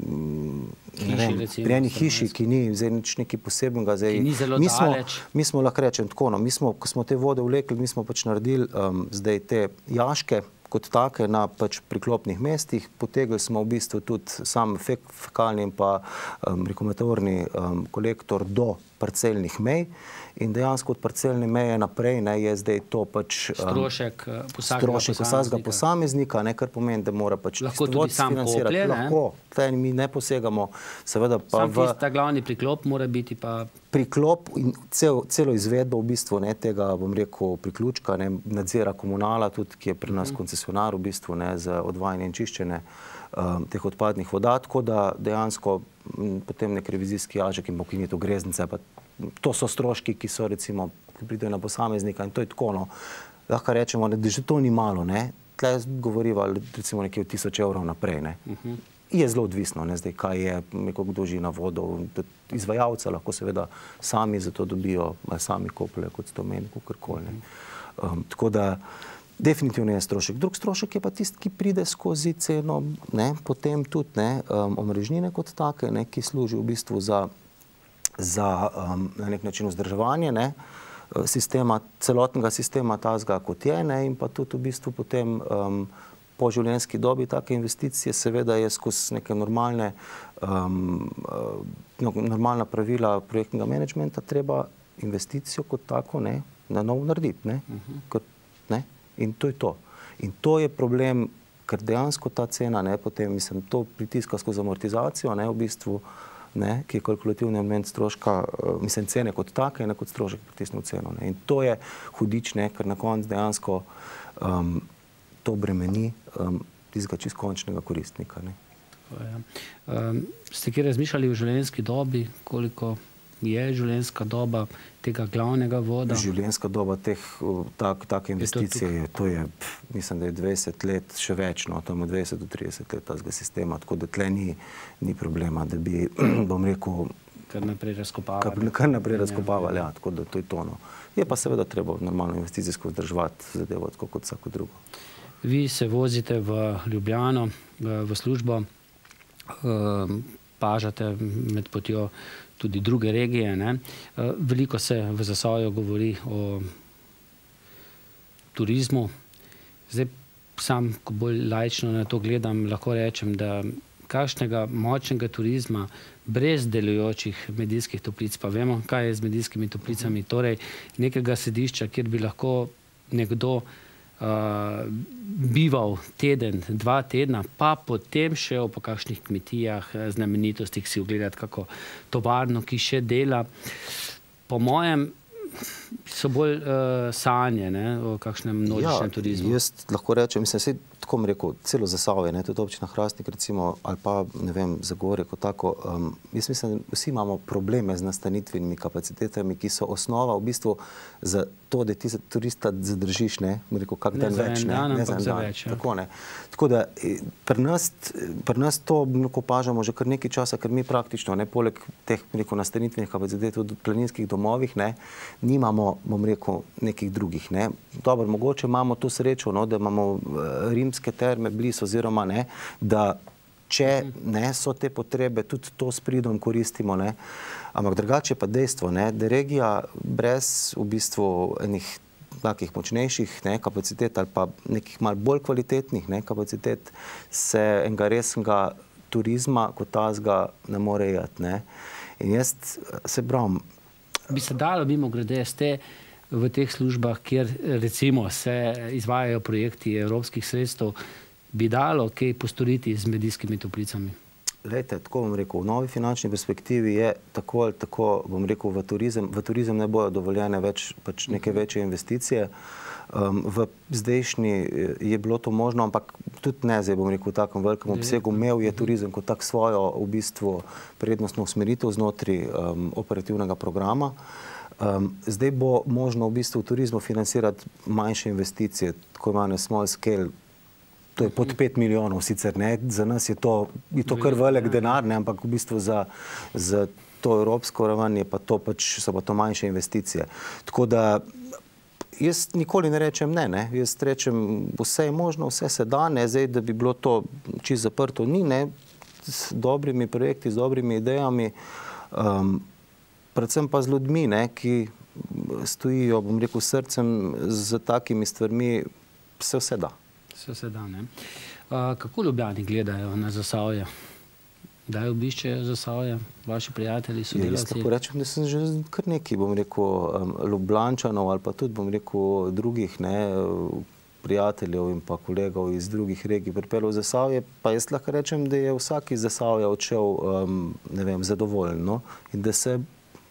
hiši, vem, recimo, pri eni hiši, ki ni zdaj nič nekaj posebnega. Zdaj, ni zelo mi, smo, mi smo lahko rečem tako, no, mi smo, ko smo te vode vlekli, mi smo pač naredili um, zdaj te jaške kot take na pač priklopnih mestih, potegli smo v bistvu tudi sam fekalni in pa um, rekomendatorni um, kolektor do parcelnih mej in dejansko od parcelne meje naprej je zdaj to pač eh, eh, strošek vsakega posameznika, kar pomeni, da mora pač istvod financirati. Lahko tudi sam koplje. Mi ne posegamo. Sam ta glavni priklop mora biti pa... Priklop in celo izvedbo v bistvu tega, bom rekel, priključka nadzira komunala tudi, ki je pri nas mhm. koncesionar v bistvu za odvajanje in čiščenje Um, teh odpadnih voda, tako da dejansko potem nek revizijski jažek in pokinjeto greznice. To so stroški, ki so recimo pridajo na posameznika in to je tako, no, lahko rečemo, da že to ni malo, ne. Tle govoriva recimo nekje v tisoč evrov naprej, ne. Mhm. Je zelo odvisno, ne, zdaj, kaj je neko dožina vodov, izvajalce lahko seveda sami za to dobijo, sami koplje, kot se to meni, kakorkoli, ne. Mhm. Um, tako da... Definitivno je strošek. Drug strošek je pa tist, ki pride skozi ceno, ne, potem tudi ne, um, omrežnine kot take, ne, ki služi v bistvu za, za um, na nek način vzdrževanje ne, uh, sistema, celotnega sistema tazga kot je ne, in pa tudi v bistvu potem um, po življenjski dobi take investicije seveda je skozi neke normalne, um, uh, no, normalna pravila projektnega menedžmenta treba investicijo kot tako ne, na novo narediti. Ne, uh -huh. kot In to je to. In to je problem, ker dejansko ta cena, potem mislim, to pritiska skozi amortizacijo, v bistvu, ki je kalkulativni element stroška, eh, mislim, cene kot take, ne kot strošek pritisnil ceno. In to je hudič, ker na konc dejansko ehm, to bremeni ehm, tistega čist končnega koristnika. Ja. Ehm, ste kje razmišljali v življenjski dobi, koliko je življenjska doba tega glavnega voda? Življenjska doba teh tak investicij je, to je, mislim, da je 20 let še več, no, tam je 20 do 30 let tazga sistema, tako da tle ni problema, da bi, bom rekel, kar naprej razkopavali. Kar naprej ja, ja. razkopavali, ja, tako da to je to, no. Je pa seveda treba normalno investicijsko vzdržvati zadevo, tako kot vsako drugo. Vi se vozite v Ljubljano, v službo, ehm, pažate med potjo vsega, tudi druge regije. Eh, veliko se v Zasoju govori o turizmu. Zdaj, sam, ko bolj lajčno na to gledam, lahko rečem, da kakšnega močnega turizma brez delujočih medijskih toplic, pa vemo, kaj je z medijskimi toplicami, torej nekega sedišča, kjer bi lahko nekdo vsega, Eh, bival teden, dva tedna, pa potem še po kakšnih kmetijah, eh, znamenitostih si ogledati kako tovarno, ki še dela. Po mojem so bolj eh, sanje, ne, o kakšnem množičnem ja, turizmu. Ja, jaz lahko rečem, mislim, vse tako bi rekel, celo zasave, ne, tudi občina Hrastnik, recimo, ali pa, ne vem, Zagorje kot tako, um, jaz mislim, da vsi imamo probleme z nastanitvenimi kapacitetami, ki so osnova v bistvu za to, da ti turista zadržiš, ne, bi rekel, kak dan več, ne, ne za en dan, ja. tako ne. Tako da, e, pri nas, pri nas to opažamo že kar nekaj časa, ker mi praktično, ne, poleg teh, bi rekel, nastanitvenih kapacitet v planinskih domovih, ne, nimamo, bom rekel, nekih drugih, ne. Dobro, mogoče imamo to srečo, no, da imamo uh, Rim zimske terme blizu oziroma ne, da če ne, so te potrebe, tudi to s pridom koristimo, ne. Ampak drugače pa dejstvo, ne, da regija brez v bistvu enih takih močnejših ne, kapacitet ali pa nekih mal bolj kvalitetnih ne, kapacitet se enega resnega turizma kot tazga ne more jati. Ne. In jaz se pravim... Bi se dalo, bi mogrede, ste uh, v teh službah, kjer recimo se izvajajo projekti evropskih sredstev, bi dalo kaj postoriti z medijskimi toplicami? Lejte, tako bom rekel, v novi finančni perspektivi je tako ali tako, bom rekel, v turizem. V turizem ne bojo dovoljene več, pač neke mhm. večje investicije. Um, v zdajšnji eh, je bilo to možno, ampak tudi ne zdaj, bom rekel, v takom velikem obsegu. Mev je mhm. turizem kot tak svojo v bistvu prednostno usmeritev znotri um, operativnega programa. Zdaj, Zdaj bo možno v bistvu v turizmu financirati manjše investicije, tako imane small scale, to je pod 5 mhm. milijonov sicer, ne, za nas je to, je to kar velik ja. denar, ne, ampak v bistvu za, za to evropsko raven je pa to pač, so pa to manjše investicije. Tako da jaz nikoli ne rečem ne, ne, jaz rečem vse je možno, vse se da, ne, zdaj, da bi bilo to čisto zaprto, ni, ne, s dobrimi projekti, s dobrimi idejami, um, predvsem pa z ljudmi, ne, ki stojijo, bom rekel, srcem z takimi stvarmi, vse vse da. Vse vse da, ne. A, kako ljubljani gledajo na zasavje? Daj obišče za svoje, vaši prijatelji, ja, sodelavci. Jaz lahko rečem, da sem že kar nekaj, bom rekel, ljubljančanov ali pa tudi, bom rekel, drugih ne, prijateljev in pa kolegov iz drugih regij pripelo v Zasavje, pa jaz lahko rečem, da je vsak iz Zasavja odšel, um, ne vem, zadovoljno in da se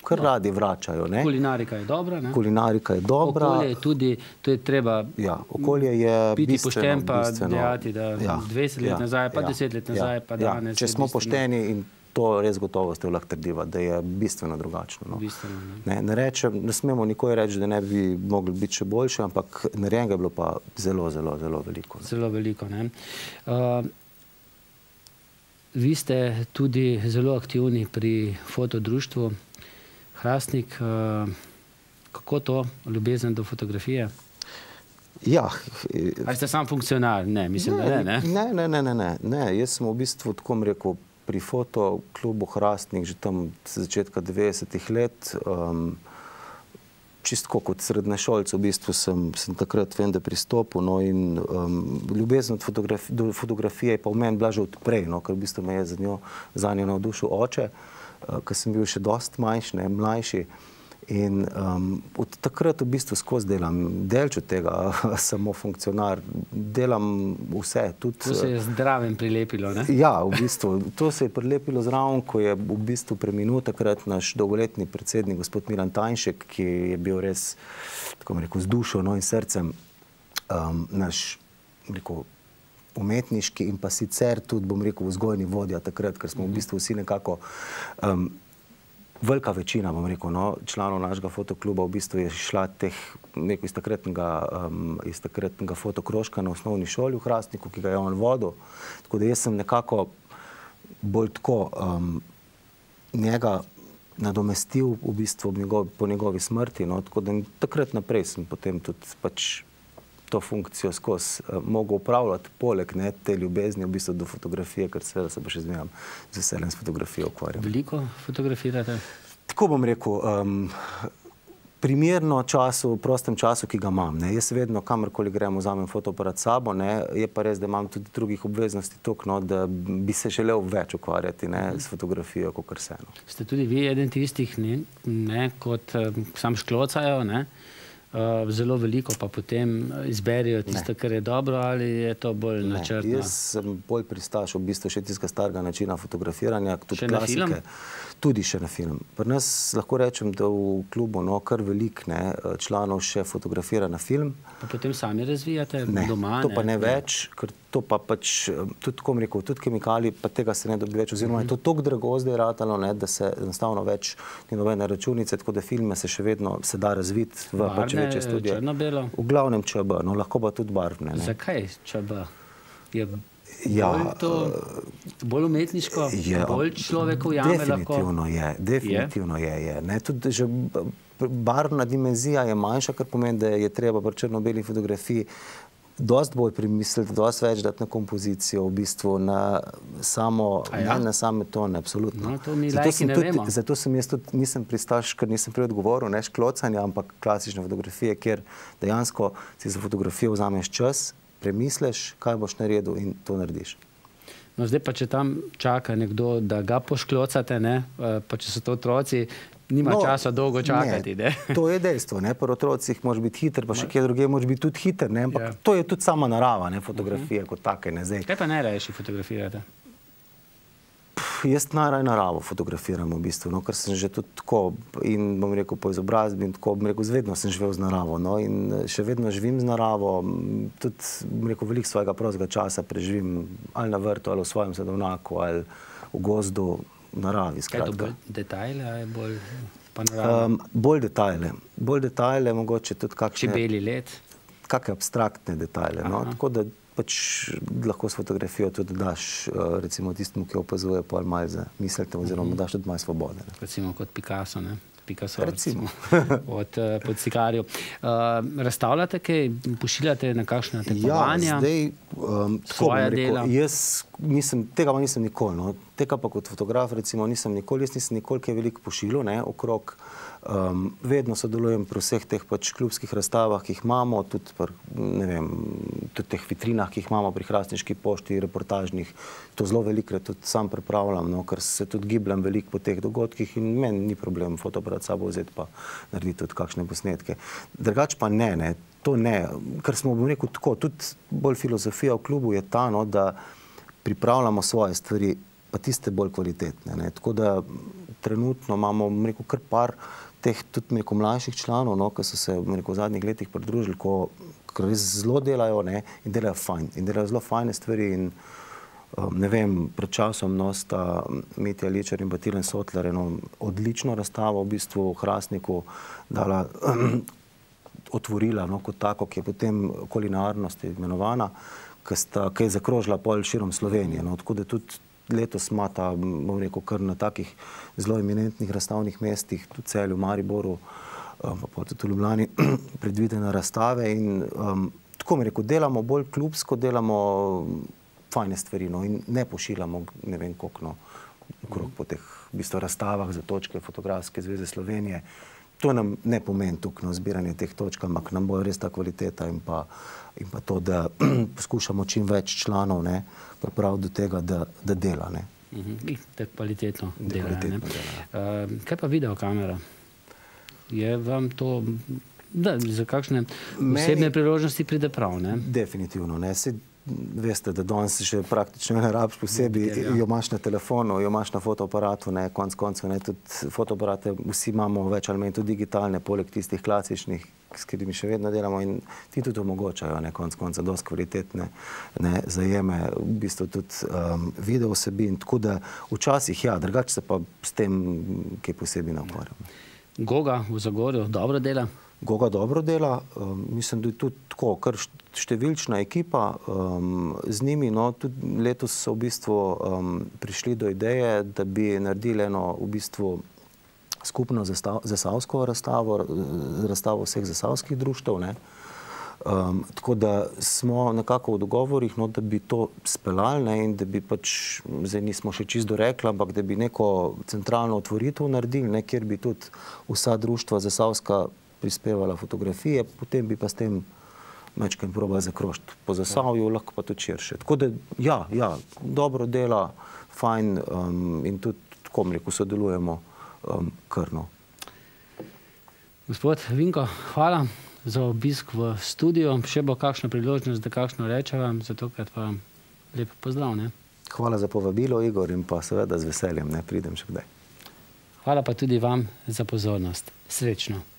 kar dobro. No. radi vračajo. Ne? Kulinarika je dobra. Ne? Kulinarika je dobra. Okolje je tudi, to je treba ja, okolje je biti pošten, pa dejati, da ja. 20 ja, let ja. nazaj, pa ja. 10 let ja, nazaj, ja. pa ja. danes. Če smo bistveno. pošteni in to res gotovo ste lahko trdiva, da je bistveno drugačno. No. Bistveno, ne. Ne, ne, rečem, ne smemo nikoli reči, da ne bi mogli biti še boljše, ampak narejenega je bilo pa zelo, zelo, zelo veliko. Ne. Zelo veliko, ne. Uh, Vi ste tudi zelo aktivni pri fotodruštvu. Hrastnik, eh, kako to, ljubezen do fotografije? Ja. Ali ste sam funkcionar? Ne, mislim, da ne, ne? Ne, ne, ne, ne, ne, ne. Jaz sem v bistvu tako mi rekel, pri fotoklubu Hrastnik, že tam začetka 90-ih let, ehm, čistko kot sredne šolce, v bistvu sem takrat vende pristopil, no in ehm, ljubezen do fotografije je pa v meni bila že odprej, no, ker v bistvu me je za njo navdušil oče. Ja. Eh, ko sem bil še dost manjši, ne, mlajši. In um, od takrat v bistvu skozi delam, delč od tega, samo funkcionar, delam vse. Tud, to se je zdravim prilepilo, ne? Ja, v bistvu. To se je prilepilo zraven, ko je v bistvu preminuo takrat naš dolgoletni predsednik, gospod Milan Tanjšek, ki je bil res, tako rekel, z dušo no, in srcem um, naš, rekel, umetniški in pa sicer tudi, bom rekel, vzgojni vodja takrat, ker smo v bistvu vsi nekako, velika večina, bom rekel, no, članov našega fotokluba v bistvu je šla teh neko iz takratnega fotokroška na osnovni šoli v Hrastniku, ki ga je on vodil. Tako da jaz sem nekako bolj tako njega nadomestil v bistvu po njegovi smrti. No, tako da takrat naprej sem potem tudi pač vsega to funkcijo skozi eh, mogel upravljati, poleg te ljubezni v bistvu do fotografije, ker seveda se bo še zmenjam z veseljem s fotografijo ukvarjam. Veliko fotografirate? Tako bom rekel, primerno času, prostem času, ki ga imam. Jaz vedno, kamorkoli grem, vzamem fotoaparat sabo, je pa res, da imam tudi drugih obveznosti toliko, no, da bi se želel več ukvarjati mhm. s fotografijo, kot kar se eno. Ste tudi vi eden tistih, kot sam šklocajo, ne? Ne? Eh, zelo veliko, pa potem eh, izberijo tisto, kar je dobro, ali je to bolj načrtno? Ne, jaz sem bolj pristaš v bistvu še tiska starega načina fotografiranja. Še na film? Tudi še na film. Pri nas lahko rečem, da v klubu no, kar velik eh, članov še fotografira na film. Pa potem sami razvijate doma? Ne, to pa ne več, ker to pa pač, tudi kom rekel, tudi kemikali, pa tega se ne dobi več, oziroma je to mhm. toliko drago zdaj ratalo, da se enostavno več ni novene računice, tako da filme se še vedno se da razviti v pač večje studije. Barne, črno-belo? V glavnem ČB, no lahko pa tudi barvne. Zakaj ČB? Je ja, bolj to, bolj umetniško, bolj človek v jame lahko? Definitivno je, definitivno je, je. Tudi že barvna dimenzija je manjša, kar pomeni, da je treba pri črno-beli fotografiji dost bolj premisliti, dost več dati na kompozicijo, v bistvu na samo, ja? ne na same tone, absolutno. No, to zato, sem tudi, zato sem jaz tudi, nisem pristaš, ker nisem prej odgovoril, ne šklocanje, ampak klasične fotografije, kjer dejansko si za fotografijo vzameš čas, premisliš, kaj boš naredil in to narediš. No, zdaj pa, če tam čaka nekdo, da ga pošklocate, ne, eh, pa če so to otroci, Nima no, časa dolgo čakati. Ne, to je dejstvo. Ne? Pri otrocih moraš biti hiter, pa še kje drugje moraš biti tudi hiter. Yeah. Ja. To je tudi sama narava, ne? fotografije uh -huh. kot take. Ne? Kaj pa ne rečeš, fotografirate? Jaz najraje naravo fotografiramo, v bistvu, no, ker sem že tako in bom rekel po izobrazbi in tako bom rekel, vedno sem živel z naravo no, in še vedno živim z naravo, tudi rekel, velik svojega prostega časa preživim ali na vrtu ali v svojem sadovnaku ali v gozdu, naravi. Kaj, to bolj detajle, ali bolj panoramo? Um, bolj detajle. Bolj detajle, mogoče tudi kakšne... Čebeli let? Kakšne abstraktne detajle, no. Aha. no. Tako da pač lahko s fotografijo tudi daš eh, recimo tistemu, ki opazuje pol malce mislite, oziroma mm -hmm. daš tudi malce svobode. Ne? Recimo kot Picasso, ne? Picasso. od uh, eh, podcikarjev. Uh, razstavljate kaj, pošiljate na kakšne ja, tekmovanja? Ja, zdaj, um, tako bom rekel, jaz nisem, tega pa nisem nikoli, no. tega pa kot fotograf recimo nisem nikoli, jaz nisem nikoli kaj veliko pošiljal okrog uh, Ehm, vedno sodelujem pri vseh teh pač klubskih razstavah, ki jih imamo, tudi pri, ne vem, tudi teh vitrinah, ki jih imamo pri Hrastniški pošti, reportažnih. To zelo velikrat tudi sam pripravljam, no, ker se tudi gibljam veliko po teh dogodkih in meni ni problem fotoprat sabo vzeti pa narediti tudi kakšne posnetke. Drugač pa ne, ne, to ne, ker smo, bom rekel, tako, tudi bolj filozofija v klubu je ta, no, da pripravljamo svoje stvari, pa tiste bolj kvalitetne. Ne. Tako da trenutno imamo, bom rekel, kar par teh tudi rekel, mlajših članov, no, ki so se rekel, v zadnjih letih pridružili, ko res zelo delajo ne, in delajo fajn in delajo zelo fajne stvari. In, um, Ne vem, pred časom nosta Mitja Ličar in Batilen Sotler eno odlično razstavo v bistvu v Hrastniku dala, otvorila no, kot tako, ki je potem kulinarnost imenovana, ki, sta, ki je zakrožila pol širom Slovenije. No, tako da tudi letos ima ta, bom rekel, kar na takih zelo eminentnih razstavnih mestih, tudi celju, Mariboru, eh, pa tudi v Ljubljani, predvidene razstave in tako mi rekel, delamo bolj klubsko, delamo mm, fajne stvari, no, in ne pošiljamo, ne vem koliko, no, okrog po teh, v bistvu, razstavah za točke Fotografske zveze Slovenije, to nam ne pomeni tukaj na no, zbiranje teh točk, ampak nam bo res ta kvaliteta in pa, in pa to, da poskušamo čim več članov pripraviti do tega, da, da dela. Ne. Da mhm. kvalitetno da dela. Kvalitetno dela. Uh, kaj pa videokamera? Je vam to, da za kakšne Meni, osebne priložnosti pride prav? Ne? Definitivno. Ne. Se, veste, da danes še praktično ne rabiš posebej, ja. jo imaš na telefonu, jo imaš na fotoaparatu, ne, konc koncev, ne, tudi fotoaparate vsi imamo več ali manj tudi digitalne, poleg tistih klasičnih, s katerimi še vedno delamo in ti tudi omogočajo, ne, konc koncev, dosti kvalitetne ne, zajeme, v bistvu tudi um, video sebi in tako da včasih ja, drugače se pa s tem, ki posebej ne ukvarjam. Goga v Zagorju dobro dela. Goga dobro dela, um, mislim, da je tudi tako, kar številčna ekipa um, z njimi, no, tudi letos so v bistvu um, prišli do ideje, da bi naredili eno v bistvu skupno zasavsko razstavo, razstavo vseh zasavskih društev, ne, tako da smo nekako v dogovorih, no, da bi to spelali, ne, in da bi pač, zdaj nismo še čisto rekli, ampak da bi neko centralno otvoritev naredili, ne, kjer bi tudi vsa društva zasavska razstavila, prispevala fotografije, potem bi pa s tem mečkem proba zakrošt po zasavju, lahko pa tudi širše. Tako da, ja, ja, dobro dela, fajn um, in tudi tako mreko sodelujemo um, krno. Gospod Vinko, hvala za obisk v studiju. Še bo kakšna priložnost, da kakšno reče vam, zato krat pa lepo pozdrav. Hvala za povabilo, Igor, in pa seveda z veseljem, ne pridem še kdaj. Hvala pa tudi vam za pozornost. Srečno.